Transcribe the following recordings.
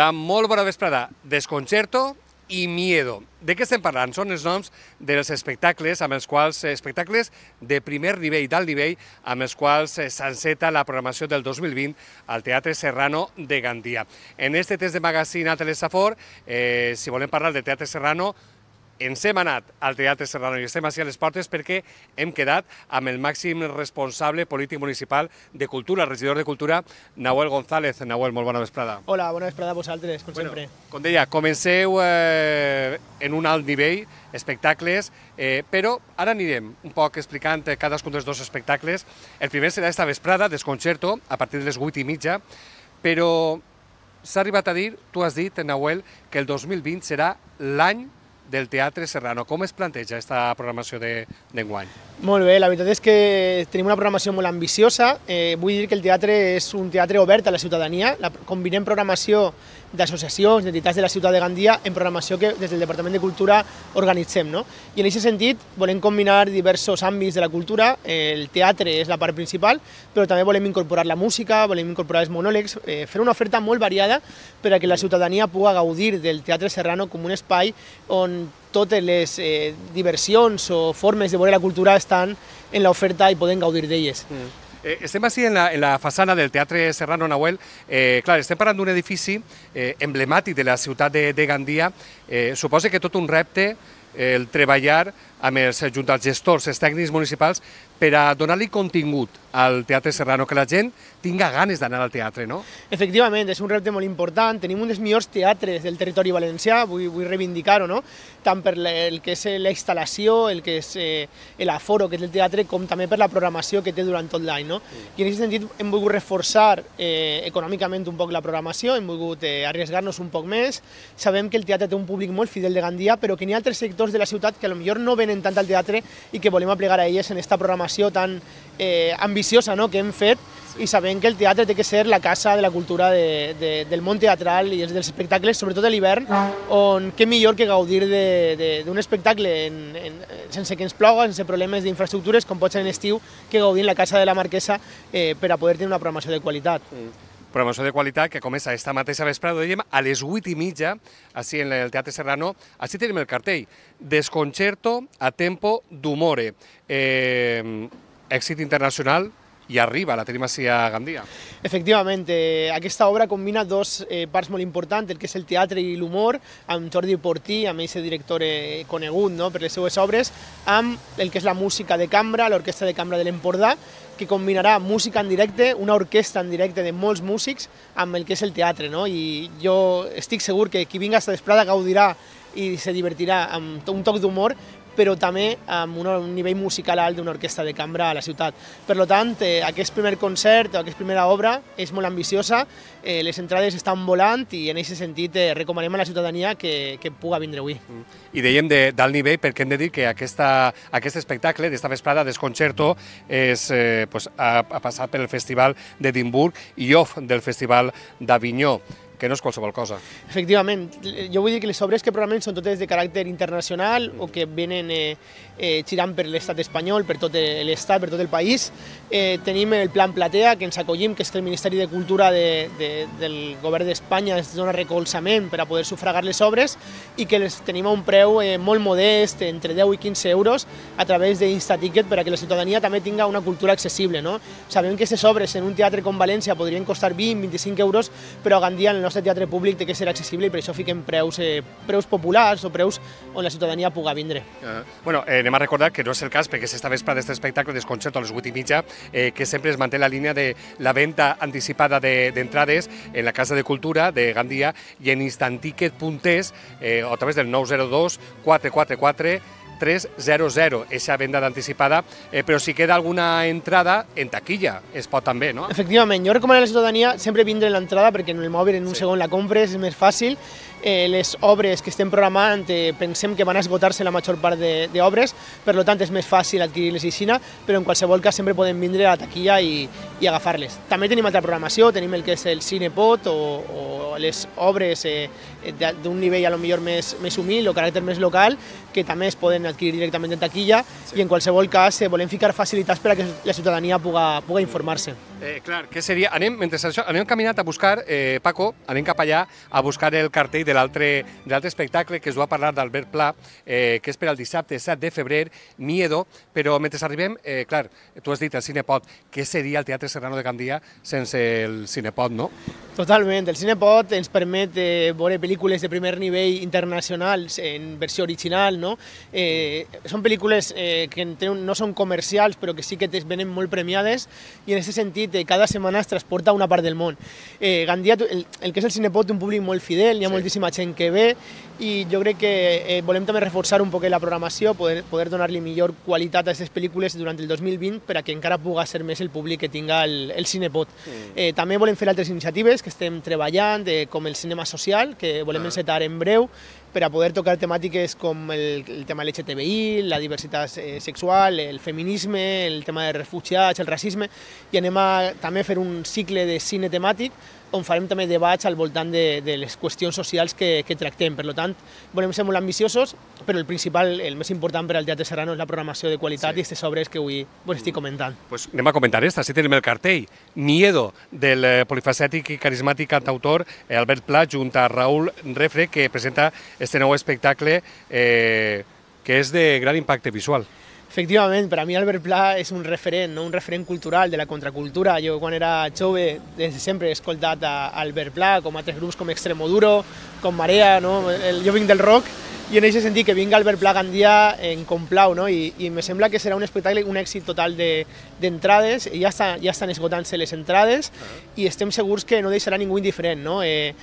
Hola, molt bona vesprada. Desconcerto i Miedo. De què estem parlant? Són els noms dels espectacles amb els quals eh, espectacles de primer nivell, d'alt nivell, amb els quals eh, s'enceta la programació del 2020 al Teatre Serrano de Gandia. En este test de magazine a Telesafor, eh, si volem parlar de Teatre Serrano, ens hem anat al Teatre Serrano i estem així a les portes perquè hem quedat amb el màxim responsable polític municipal de Cultura, el regidor de Cultura, Nahuel González. Nahuel, molt bona vesprada. Hola, bona vesprada a vosaltres, com bueno, sempre. Com deia, comenceu eh, en un alt nivell, espectacles, eh, però ara anirem un poc explicant eh, cadascun dels dos espectacles. El primer serà esta vesprada, Desconcerto, a partir de les 8 i mitja, però s'ha arribat a dir, tu has dit, Nahuel, que el 2020 serà l'any del Teatre Serrano. Com es planteja aquesta programació d'enguany? molt bé, la veritat és que tenim una programació molt ambiciosa. Eh, vull dir que el teatre és un teatre obert a la ciutadania. La, combinem programació d'associacions, d'entitats de la ciutat de Gandia en programació que des del Departament de Cultura organitzem. No? I en aquest sentit volem combinar diversos àmbits de la cultura, el teatre és la part principal, però també volem incorporar la música, volem incorporar els monòlegs, eh, fer una oferta molt variada per a que la ciutadania pugui gaudir del Teatre Serrano com un espai on totes les eh, diversions o formes de veure la cultura estan en l'oferta i poden gaudir d'elles. Mm. Eh, estem així en la, en la façana del Teatre Serrano Nahuel. Eh, clar, estem parlant d'un edifici eh, emblemàtic de la ciutat de, de Gandia. Eh, suposa que tot un repte eh, el treballar amb els, junt als gestors, els tècnics municipals, per a donar-li contingut al Teatre Serrano, que la gent tinga ganes d'anar al teatre, no? Efectivament, és un repte molt important. Tenim un dels millors teatres del territori valencià, vull, vull reivindicar-ho, no? Tant per el que és la instal·lació, el que és eh, l'aforo que és el teatre, com també per la programació que té durant tot l'any, no? Sí. I en aquest sentit hem volgut reforçar eh, econòmicament un poc la programació, hem volgut eh, arriesgar-nos un poc més. Sabem que el teatre té un públic molt fidel de Gandia, però que n'hi ha altres sectors de la ciutat que a lo millor no venen tant al teatre i que volem aplegar a elles en aquesta programació tan eh, ambiciosa no?, que hem fet sí. i sabent que el teatre té que ser la casa de la cultura de, de, del món teatral i dels espectacles, sobretot a l'hivern, on què millor que gaudir d'un espectacle en, en, sense que ens plogui, sense problemes d'infraestructures, com pot ser en estiu, que gaudir la casa de la Marquesa eh, per a poder tenir una programació de qualitat. Mm. programació de qualitat que comença esta mateixa vesprada, dèiem, a les 8 i mitja, així en el Teatre Serrano, així tenim el cartell, Desconcerto a tempo d'humore. Eh, èxit internacional i arriba, a la Trimacia Gandia. Efectivament, eh, aquesta obra combina dos eh, parts molt importants, el que és el teatre i l'humor, amb Jordi Portí, amb aquest director eh, conegut no?, per les seues obres, amb el que és la música de cambra, l'orquestra de cambra de l'Empordà, que combinarà música en directe, una orquestra en directe de molts músics, amb el que és el teatre. No? I jo estic segur que qui vinga a esta gaudirà i se divertirà amb un toc d'humor, però també amb un, nivell musical alt d'una orquestra de cambra a la ciutat. Per tant, eh, aquest primer concert o aquesta primera obra és molt ambiciosa, eh, les entrades estan volant i en aquest sentit eh, recomanem a la ciutadania que, que puga vindre avui. Mm. I dèiem de, d'alt nivell perquè hem de dir que aquesta, aquest espectacle d'esta vesprada, desconcerto, és, eh, pues, ha, ha passat pel Festival d'Edimburg i off del Festival d'Avinyó que no és qualsevol cosa. Efectivament, jo vull dir que les obres que programem són totes de caràcter internacional o que venen eh, eh, per l'estat espanyol, per tot l'estat, per tot el país. Eh, tenim el Plan Platea, que ens acollim, que és que el Ministeri de Cultura de, de, del Govern d'Espanya ens dona recolzament per a poder sufragar les obres i que les tenim a un preu eh, molt modest, entre 10 i 15 euros, a través d'Instaticket per a que la ciutadania també tinga una cultura accessible. No? Sabem que aquestes obres en un teatre com València podrien costar 20-25 euros, però a Gandia, en el nostre teatre públic té que ser accessible i per això fiquem preus, eh, preus populars o preus on la ciutadania puga vindre. Uh eh, -huh. Bueno, eh, anem a recordar que no és el cas perquè s'està vespre d'aquest espectacle concert a les 8 i mitja eh, que sempre es manté la línia de la venda anticipada d'entrades de, en la Casa de Cultura de Gandia i en instanticket.es eh, a través del 902 444 3.00, esa venda d'anticipada, eh, però si queda alguna entrada, en taquilla es pot també, no? Efectivament, jo recomano a la ciutadania sempre vindre l'entrada perquè en el mòbil en un sí. segon la compres, és més fàcil, eh, les obres que estem programant eh, pensem que van esgotar-se la major part d'obres, per lo tant és més fàcil adquirir les aixina, però en qualsevol cas sempre podem vindre a la taquilla i, i agafar-les. També tenim altra programació, tenim el que és el Cinepot o, o les obres eh, d'un nivell a lo millor més, més humil o caràcter més local, que també es poden adquirir directament en taquilla sí. i en qualsevol cas eh, volem ficar facilitats per a que la ciutadania puga, puga informar-se. Eh, clar, què seria? Anem, mentre això, anem caminat a buscar, eh, Paco, anem cap allà a buscar el cartell de l'altre espectacle que es va parlar d'Albert Pla, eh, que és per al dissabte 7 de febrer, Miedo, però mentre arribem, eh, clar, tu has dit el Cinepot, què seria el Teatre Serrano de Gandia sense el Cinepot, no? Totalment, el Cinepot ens permet eh, veure pel·lícules de primer nivell internacionals en versió original, no? Eh, són pel·lícules eh, que no són comercials, però que sí que venen molt premiades, i en aquest sentit de cada setmana es transporta a una part del món. Eh, Gandia, el, el que és el cinepot, té un públic molt fidel, hi ha sí. moltíssima gent que ve i jo crec que eh, volem també reforçar un poc la programació, poder, poder donar-li millor qualitat a aquestes pel·lícules durant el 2020 per a que encara puga ser més el públic que tinga el, el cinepot. Mm. Eh, també volem fer altres iniciatives que estem treballant, de, com el cinema social, que volem ah. encetar en breu, per a poder tocar temàtiques com el, el tema de l'HTBI, la diversitat eh, sexual, el feminisme, el tema de refugiats, el racisme, i anem a també fer un cicle de cine temàtic on farem també debats al voltant de, de les qüestions socials que, que tractem. Per tant, volem ser molt ambiciosos, però el principal, el més important per al Teatre Serrano és la programació de qualitat sí. i aquestes obres que avui vos estic comentant. Mm. Pues anem a comentar esta, si tenim el cartell. Miedo, del eh, polifacètic i carismàtic cantautor eh, Albert Pla, junt a Raül Refre, que presenta este nou espectacle eh, que és de gran impacte visual. Efectivament, per a mi Albert Pla és un referent, no? un referent cultural de la contracultura. Jo quan era jove des de sempre he escoltat a Albert Pla, com altres grups com Extremoduro, com Marea, no? jo vinc del rock i en aquest sentit que vinga Albert Pla Gandia en complau, no? I, i me sembla que serà un espectacle, un èxit total d'entrades, de, ja, està, ja estan esgotant-se les entrades uh ah. -huh. i estem segurs que no deixarà ningú indiferent, no? Eh,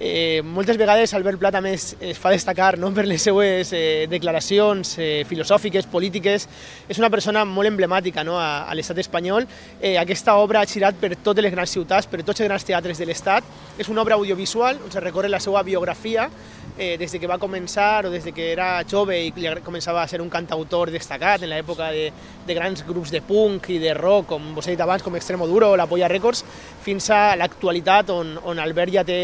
Eh, moltes vegades Albert Pla també es, es fa destacar no? per les seues eh, declaracions eh, filosòfiques, polítiques. És una persona molt emblemàtica no? a, a l'estat espanyol. Eh, aquesta obra ha girat per totes les grans ciutats, per tots els grans teatres de l'estat. És una obra audiovisual on se recorre la seva biografia eh, des de que va començar o des de que era jove i començava a ser un cantautor destacat en l'època de, de grans grups de punk i de rock, com vos he dit abans, com Extremo Duro o la Polla Records, fins a l'actualitat on, on Albert ja té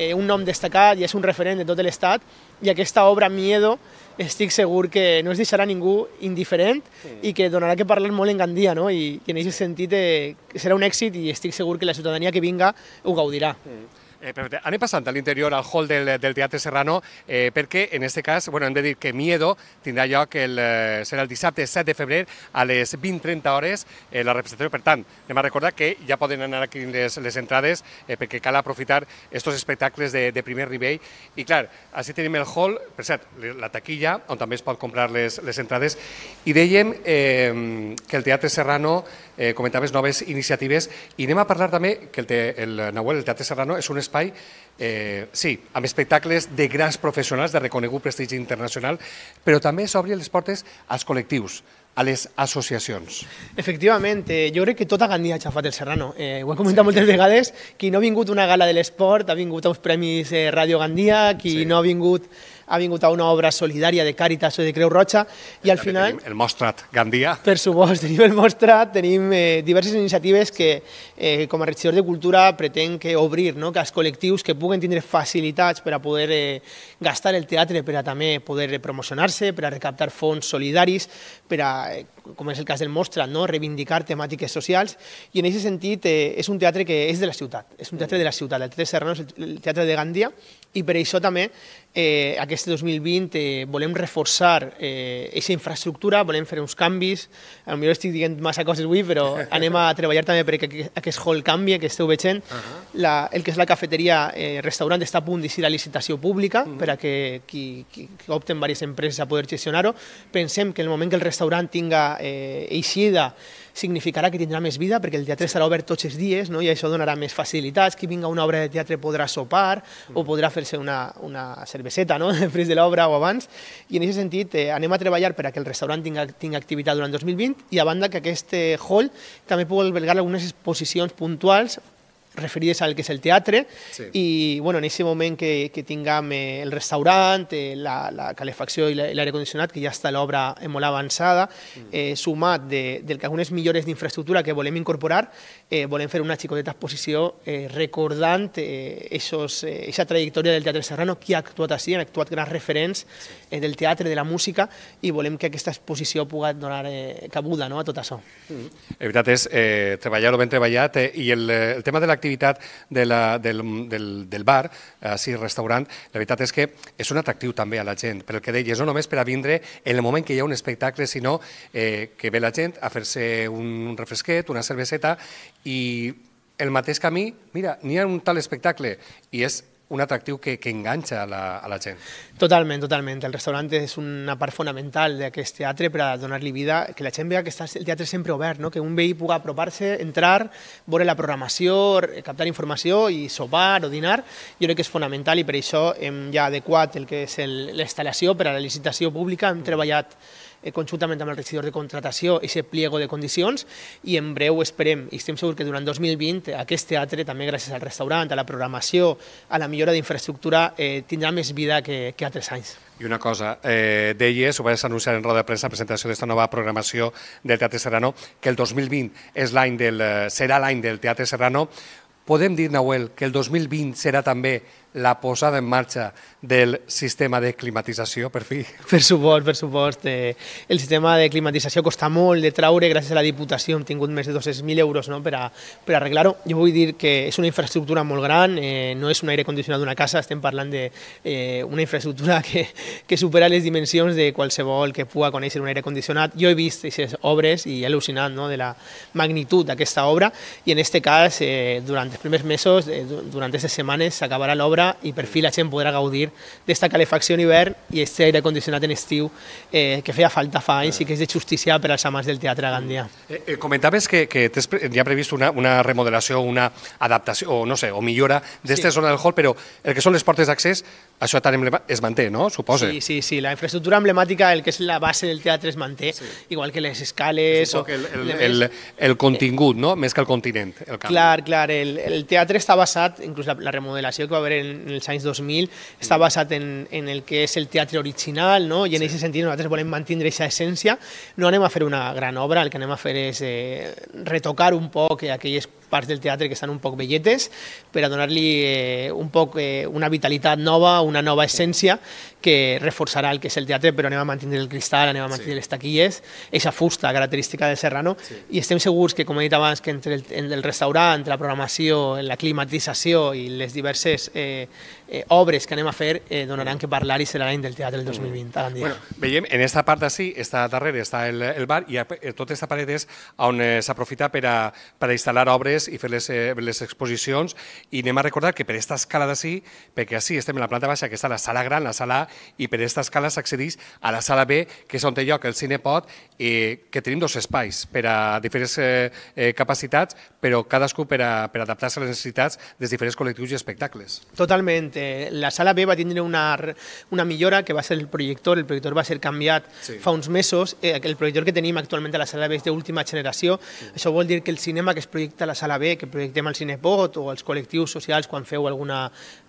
eh, un nom destacat i és un referent de tot l'estat, i aquesta obra Miedo estic segur que no es deixarà ningú indiferent sí. i que donarà que parlar molt en Gandia, no? I, i en aquest sentit eh, serà un èxit i estic segur que la ciutadania que vinga ho gaudirà. Sí. Eh, però Anem passant a l'interior, al hall del, del Teatre Serrano, eh, perquè en aquest cas bueno, hem de dir que Miedo tindrà lloc, el, eh, serà el dissabte 7 de febrer a les 20.30 hores eh, la representació. Per tant, anem a recordar que ja poden anar aquí les, les entrades eh, perquè cal aprofitar aquests espectacles de, de primer nivell. I clar, així tenim el hall, per cert, la taquilla, on també es pot comprar les, les entrades. I dèiem eh, que el Teatre Serrano eh, comentaves noves iniciatives i anem a parlar també que el, te, el Nahuel, el Teatre Serrano, és un espai, eh, sí, amb espectacles de grans professionals de reconegut prestigi internacional, però també s'obri les portes als col·lectius, a les associacions. Efectivament, eh, jo crec que tot ha Gandia ha xafat el Serrano. Eh, ho he comentat sí. moltes vegades, qui no ha vingut a una gala de l'esport ha vingut a uns premis eh, Radio Gandia, qui sí. no ha vingut ha vingut a una obra solidària de Càritas o de Creu Roja i al final... Tenim el mostrat Gandia. Per supost, tenim el mostrat, tenim eh, diverses iniciatives que eh, com a regidor de Cultura pretén que obrir, no? que els col·lectius que puguen tindre facilitats per a poder eh, gastar el teatre, per a també poder promocionar-se, per a recaptar fons solidaris, per a eh, com és el cas del Mostra, no? reivindicar temàtiques socials, i en aquest sentit eh, és un teatre que és de la ciutat, és un teatre de la ciutat, el Teatre Serrano és el teatre de Gandia, i per això també eh, aquest 2020 eh, volem reforçar eh, aquesta infraestructura, volem fer uns canvis, potser estic dient massa coses avui, però anem a treballar també perquè aquest hall canvi que esteu veient, uh -huh. la, el que és la cafeteria eh, restaurant està a punt d'ici a licitació pública uh -huh. per a que que, que, opten diverses empreses a poder gestionar-ho. Pensem que en el moment que el restaurant tinga eh, eixida significarà que tindrà més vida perquè el teatre estarà obert tots els dies no? i això donarà més facilitats, qui vinga a una obra de teatre podrà sopar o mm. podrà fer-se una, una cerveseta no? després de l'obra o abans i en aquest sentit eh, anem a treballar per a que el restaurant tingui, tingui activitat durant 2020 i a banda que aquest eh, hall també pugui albergar algunes exposicions puntuals referides al que és el teatre sí. i bueno, en aquest moment que, que tinguem eh, el restaurant, eh, la, la calefacció i l'aire condicionat, que ja està l'obra molt avançada, mm. eh, sumat de, del que algunes millores d'infraestructura que volem incorporar, eh, volem fer una xicoteta exposició eh, recordant eh, esos, eh, trajectòria del Teatre Serrano, qui ha actuat així, han actuat grans referents eh, del teatre, de la música, i volem que aquesta exposició pugui donar eh, cabuda no, a tot això. Mm. La veritat és, eh, treballar o ben treballat, eh, i el, eh, el tema de la l'activitat de la, del, del, del bar, eh, sí, restaurant, la veritat és que és un atractiu també a la gent, el que deies, no només per a vindre en el moment que hi ha un espectacle, sinó eh, que ve la gent a fer-se un refresquet, una cerveseta, i el mateix camí, mira, n'hi ha un tal espectacle, i és un atractiu que, que enganxa a la, a la gent. Totalment, totalment. El restaurant és una part fonamental d'aquest teatre per a donar-li vida, que la gent vea que està el teatre sempre obert, no? que un veí pugui apropar-se, entrar, veure la programació, captar informació i sopar o dinar, jo crec que és fonamental i per això hem ja adequat el que és l'instal·lació per a la licitació pública, hem treballat eh, conjuntament amb el regidor de contratació, aquest pliego de condicions, i en breu esperem, i estem segurs que durant 2020 aquest teatre, també gràcies al restaurant, a la programació, a la millora d'infraestructura, eh, tindrà més vida que, que altres anys. I una cosa, eh, deies, ho vas anunciar en roda de premsa, la presentació d'esta nova programació del Teatre Serrano, que el 2020 és l'any del, eh, serà l'any del Teatre Serrano. Podem dir, Nahuel, que el 2020 serà també la posada en marxa del sistema de climatització, per fi? Per supost, per supost. Eh, el sistema de climatització costa molt de traure, gràcies a la Diputació hem tingut més de 200.000 euros no? per, a, per arreglar-ho. Jo vull dir que és una infraestructura molt gran, eh, no és un aire condicionat d'una casa, estem parlant d'una eh, una infraestructura que, que supera les dimensions de qualsevol que pugui conèixer un aire condicionat. Jo he vist aquestes obres i he al·lucinat no? de la magnitud d'aquesta obra i en aquest cas, eh, durant els primers mesos, eh, durant aquestes setmanes, s'acabarà l'obra obra i per fi la gent podrà gaudir d'esta calefacció en hivern i aquest aire condicionat en estiu eh, que feia falta fa anys i que és de justícia per als amants del teatre Gandia. Eh, eh, comentaves que, que tens ha previst una, una remodelació, una adaptació, o no sé, o millora d'esta sí. zona del hall, però el que són les portes d'accés, això tan es manté, no? Suposa. Sí, sí, sí, la infraestructura emblemàtica, el que és la base del teatre es manté, sí. igual que les escales... O... El, el, el, el contingut, no? Més que el continent. El canvi. clar, clar, el, el teatre està basat, inclús la, la remodelació que va haver en en els anys 2000, està mm. basat en, en el que és el teatre original, no? i en aquest sí. sentit nosaltres volem mantenir aquesta essència. No anem a fer una gran obra, el que anem a fer és eh, retocar un poc aquelles parts del teatre que estan un poc velletes per a donar-li eh, un poc eh, una vitalitat nova, una nova essència, sí que reforçarà el que és el teatre, però anem a mantenir el cristal, anem a mantenir sí. les taquilles, aquesta fusta característica del Serrano, sí. i estem segurs que, com he dit abans, que entre el, entre el restaurant, entre la programació, la climatització i les diverses eh, eh, obres que anem a fer eh, donaran mm. que parlar i serà l'any del teatre del 2020. Mm. Bueno, veiem, en esta part d'ací, està darrere, està el, el bar, i a, eh, tota aquesta paret és on eh, s'aprofita per, a, per a instal·lar obres i fer les, eh, les exposicions, i anem a recordar que per aquesta escala d'ací, perquè ací estem en la planta baixa, que està la sala gran, la sala i per aquesta escala s'accedeix a la sala B, que és on té lloc el Cinepot, i que tenim dos espais per a diferents eh, eh, capacitats, però cadascú per, a, per adaptar-se a les necessitats dels diferents col·lectius i espectacles. Totalment. Eh, la sala B va tindre una, una millora que va ser el projector. El projector va ser canviat sí. fa uns mesos. El projector que tenim actualment a la sala B és d'última generació. Sí. Això vol dir que el cinema que es projecta a la sala B, que projectem al Cinepot o als col·lectius socials quan feu alguna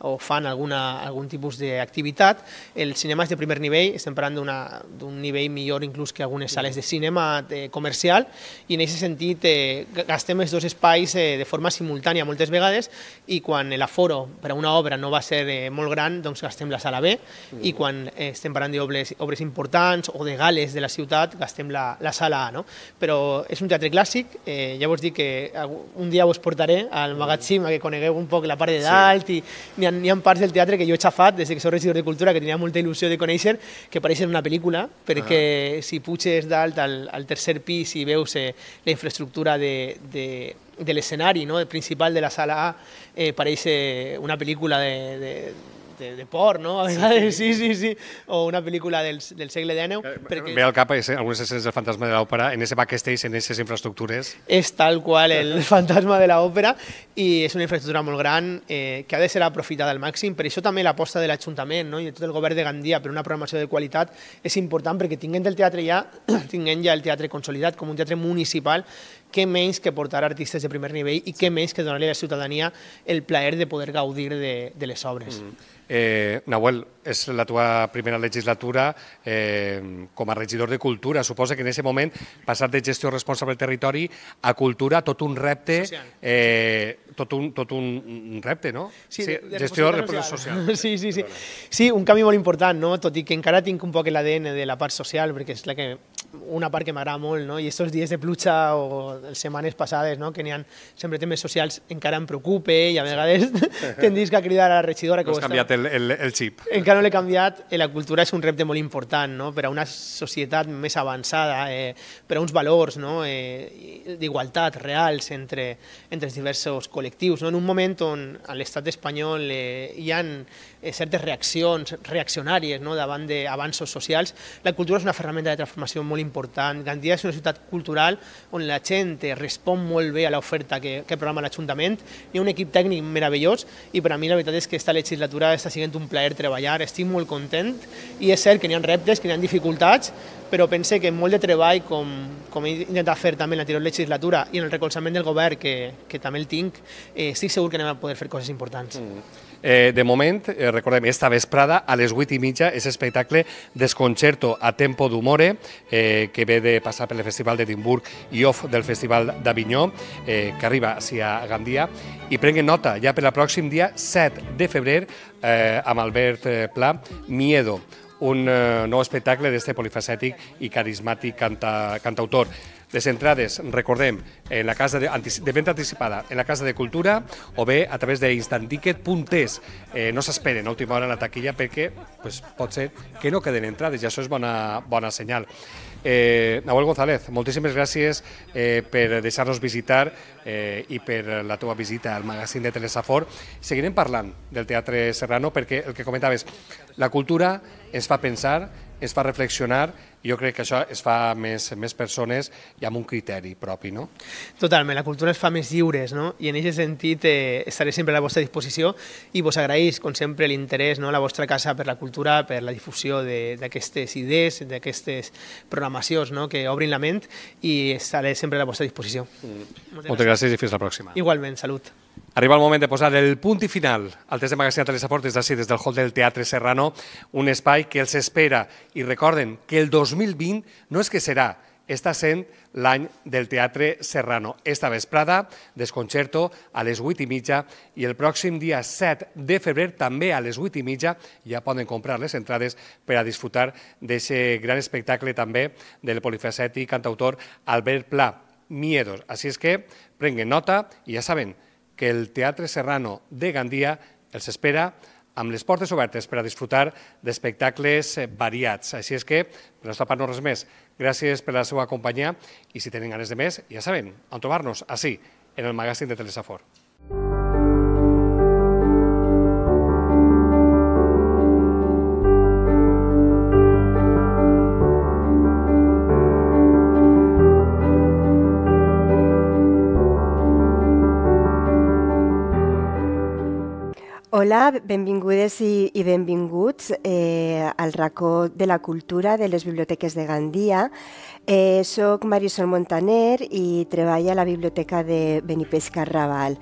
o fan alguna, algun tipus d'activitat, el cinema és de primer nivell, estem parlant d'un nivell millor inclús que algunes sales de cinema de, comercial, i en aquest sentit eh, gastem els dos espais eh, de forma simultània moltes vegades, i quan l'aforo per a una obra no va ser eh, molt gran, doncs gastem la sala B, mm. i quan eh, estem parlant d'obres obres importants o de gales de la ciutat, gastem la, la sala A, no? Però és un teatre clàssic, eh, ja vos dic que un dia vos portaré al mm. magatzim a que conegueu un poc la part de dalt, sí. i n'hi ha, ha parts del teatre que jo he xafat des que soc regidor de cultura, que tenia ...multa ilusión de conèixer, que parece una película... pero que ah. si puches dalt al, al tercer pis ...y veus eh, la infraestructura del escenario... no? El principal de la sala A, eh, ...parece eh, una película de de, de por, no? A vegades, sí, sí, sí. O una pel·lícula del, del segle XIX. Eh, perquè... Eh, ve al cap ese, algunes escenes del fantasma de l'òpera en ese backstage, en aquestes infraestructures. És tal qual el fantasma de l'òpera i és una infraestructura molt gran eh, que ha de ser aprofitada al màxim. Per això també l'aposta de l'Ajuntament no? i de tot el govern de Gandia per una programació de qualitat és important perquè tinguem el teatre ja, tinguem ja el teatre consolidat com un teatre municipal què menys que portar artistes de primer nivell i què menys que donar-li a la ciutadania el plaer de poder gaudir de, de les obres. Mm. Eh, Nahuel, és la teva primera legislatura eh, com a regidor de Cultura. Suposa que en aquest moment passat de gestió responsable del territori a Cultura, tot un repte, eh, tot, un, tot un repte, no? Sí, sí de, de gestió de responsabilitat social. Sí, sí, sí. Sí, un canvi molt important, no? tot i que encara tinc un poc l'ADN de la part social, perquè és la que una part que m'agrada molt, no? i aquests dies de pluja o les setmanes passades, no? que n'hi ha sempre temes socials encara em preocupa i a vegades sí. que cridar a la regidora que no has canviat el, el, el xip. Encara no l'he canviat, eh, la cultura és un repte molt important no? per a una societat més avançada, eh, per a uns valors no? eh, d'igualtat reals entre, entre els diversos col·lectius. No? En un moment on a l'estat espanyol eh, hi han Eh, certes reaccions reaccionàries no? davant d'avanços socials. La cultura és una ferramenta de transformació molt important. Gandia és una ciutat cultural on la gent respon molt bé a l'oferta que, que programa l'Ajuntament. Hi ha un equip tècnic meravellós i per a mi la veritat és que aquesta legislatura està sent un plaer treballar. Estic molt content i és cert que hi ha reptes, que hi ha dificultats, però pense que molt de treball, com, com he intentat fer també en l'anterior legislatura i en el recolzament del govern, que, que també el tinc, eh, estic segur que anem a poder fer coses importants. Mm. Eh, de moment, eh, recordem, esta vesprada a les 8 i mitja és espectacle Desconcerto a Tempo d'Humore, eh, que ve de passar pel Festival Festival d'Edimburg i off del Festival d'Avinyó, eh, que arriba si a Gandia, i prenguen nota ja per la pròxim dia 7 de febrer eh, amb Albert eh, Pla, Miedo, un eh, nou espectacle d'este polifacètic i carismàtic canta, cantautor. Les entrades, recordem, en la casa de, de venda anticipada, en la casa de cultura, o bé a través d'instantticket.es. Eh, no s'esperen a última hora a la taquilla perquè pues, pot ser que no queden entrades i això és bona, bona senyal. Eh, Nahuel González, moltíssimes gràcies eh, per deixar-nos visitar eh, i per la teva visita al magazín de Telesafor. Seguirem parlant del Teatre Serrano perquè el que comentaves, la cultura ens fa pensar, es fa reflexionar i jo crec que això es fa més, més persones i amb un criteri propi. No? Totalment, la cultura es fa més lliures no? i en aquest sentit eh, estaré sempre a la vostra disposició i vos agraeix, com sempre, l'interès no? a la vostra casa per la cultura, per la difusió d'aquestes idees, d'aquestes programacions no? que obrin la ment i estaré sempre a la vostra disposició. Mm. Moltes, Moltes gràcies. gràcies i fins la pròxima. Igualment, salut. Arriba el moment de posar el punt i final al test de magasinat de les aportes d'ací des del hall del Teatre Serrano, un espai que els espera. I recorden que el 2020 no és que serà, està sent l'any del Teatre Serrano. Esta vesprada, desconcerto, a les 8 i mitja i el pròxim dia 7 de febrer, també a les 8 i mitja, ja poden comprar les entrades per a disfrutar d'aquest gran espectacle també del polifacètic cantautor Albert Pla, Miedos. Així és que prenguen nota i ja saben, que el Teatre Serrano de Gandia els espera amb les portes obertes per a disfrutar d'espectacles eh, variats. Així és que, per no escapar-nos res més, gràcies per la seva companyia i si tenen ganes de més, ja saben, on trobar-nos, així, en el magàstic de Telesafor. Hola, benvingudes i, i benvinguts eh, al racó de la cultura de les biblioteques de Gandia. Eh, soc Marisol Montaner i treballo a la biblioteca de Benipesca Raval.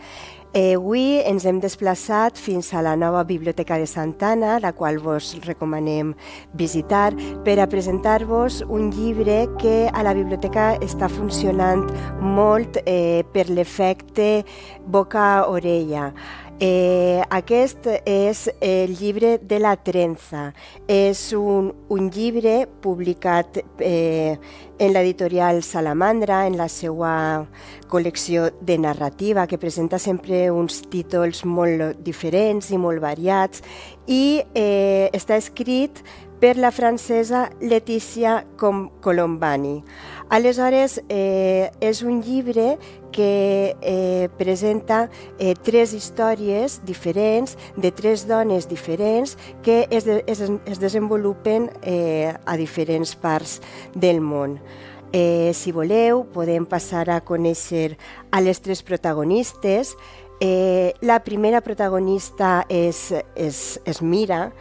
Eh, avui ens hem desplaçat fins a la nova Biblioteca de Santana, la qual vos recomanem visitar, per a presentar-vos un llibre que a la biblioteca està funcionant molt eh, per l'efecte boca-orella. Eh, aquest és el llibre de la trenza. És un, un llibre publicat eh, en l'editorial Salamandra, en la seva col·lecció de narrativa, que presenta sempre uns títols molt diferents i molt variats, i eh, està escrit per la francesa Letícia Com Colombani. Aleshores, eh, és un llibre que eh, presenta eh, tres històries diferents de tres dones diferents que es, de, es, es desenvolupen eh, a diferents parts del món. Eh, si voleu, podem passar a conèixer a les tres protagonistes. Eh, la primera protagonista és, és, és Mira,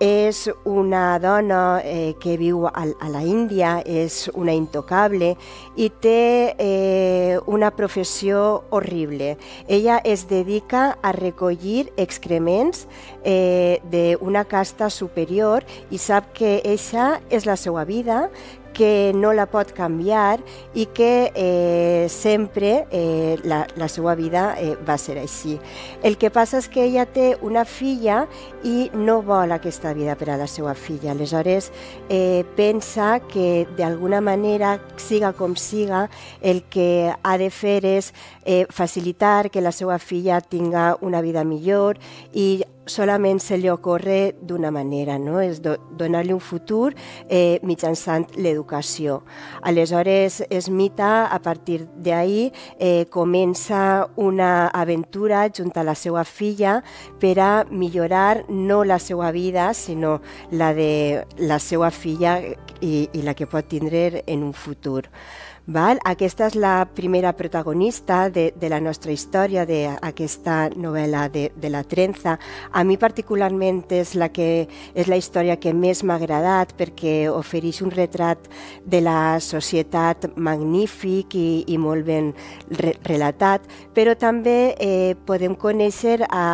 és una dona eh, que viu a, a la Índia, és una intocable i té eh, una professió horrible. Ella es dedica a recollir excrements eh, d'una casta superior i sap que eixa és la seva vida, que no la pot canviar i que eh, sempre eh, la, la seva vida eh, va ser així. El que passa és que ella té una filla i no vol aquesta vida per a la seva filla. Aleshores, eh, pensa que d'alguna manera, siga com siga, el que ha de fer és eh, facilitar que la seva filla tinga una vida millor i solament se li ocorre d'una manera, no? és do donar-li un futur eh, mitjançant l'educació. Aleshores, Esmita, a partir d'ahir, eh, comença una aventura junt a la seva filla per a millorar no la seva vida, sinó la de la seva filla i, i la que pot tindre en un futur. Val? Aquesta és la primera protagonista de, de la nostra història, d'aquesta novel·la de, de la trenza. A mi particularment és la, que, és la història que més m'ha agradat perquè ofereix un retrat de la societat magnífic i, i molt ben re relatat, però també eh, podem conèixer a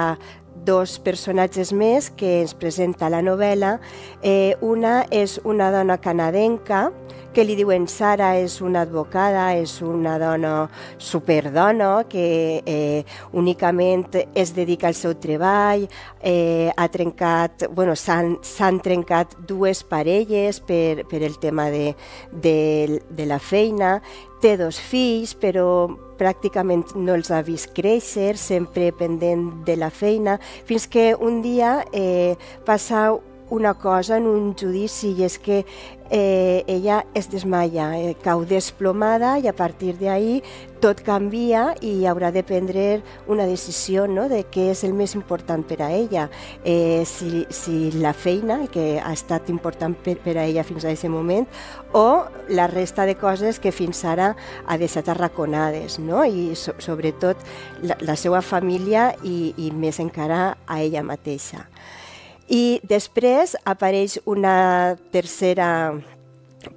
dos personatges més que ens presenta la novel·la. Eh, una és una dona canadenca, que li diuen Sara és una advocada, és una dona superdona que eh, únicament es dedica al seu treball, eh, ha trencat, bueno, s'han trencat dues parelles per, per el tema de, de, de la feina, té dos fills, però pràcticament no els ha vist créixer, sempre pendent de la feina, fins que un dia eh, passa una cosa en un judici i és que eh, ella es desmaia, eh, cau desplomada i a partir d'ahir tot canvia i haurà de prendre una decisió no?, de què és el més important per a ella. Eh, si, si la feina, que ha estat important per, per a ella fins a aquest moment, o la resta de coses que fins ara ha deixat arraconades, no? i so, sobretot la, la seva família i, i més encara a ella mateixa. I després apareix una tercera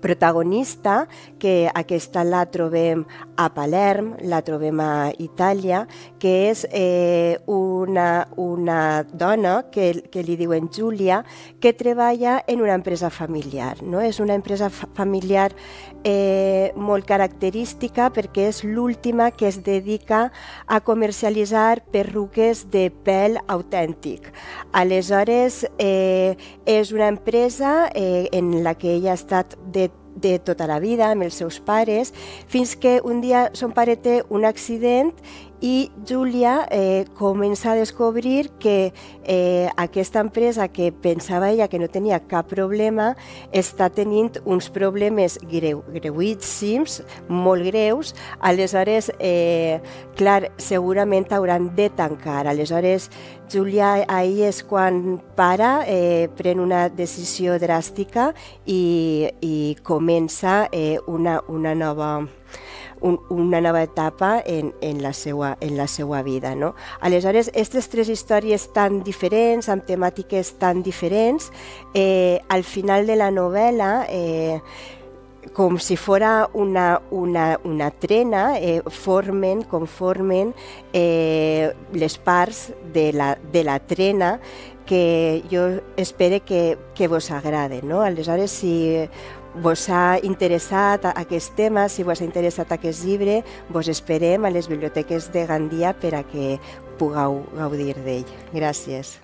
protagonista, que aquesta la trobem a Palerm, la trobem a Itàlia, que és eh, una, una dona que, que li diuen Júlia, que treballa en una empresa familiar. No? És una empresa familiar eh, molt característica perquè és l'última que es dedica a comercialitzar perruques de pèl autèntic. Aleshores, eh, és una empresa eh, en la que ella ha estat de de tota la vida amb els seus pares, fins que un dia son pare té un accident i Júlia eh, comença a descobrir que eh, aquesta empresa que pensava ella que no tenia cap problema està tenint uns problemes greu, greuíssims, molt greus, aleshores, eh, clar, segurament hauran de tancar, aleshores Júlia ahir és quan para, eh, pren una decisió dràstica i, i comença eh, una, una nova un, una nova etapa en, en, la seva, en la seva vida. No? Aleshores, aquestes tres històries tan diferents, amb temàtiques tan diferents, eh, al final de la novel·la eh, com si fora una, una, una trena, eh, formen, conformen eh, les parts de la, de la trena que jo espero que, que vos agrade. No? Aleshores, si vos ha interessat aquest tema, si vos ha interessat aquest llibre, vos esperem a les biblioteques de Gandia per a que pugueu gaudir d'ell. Gràcies.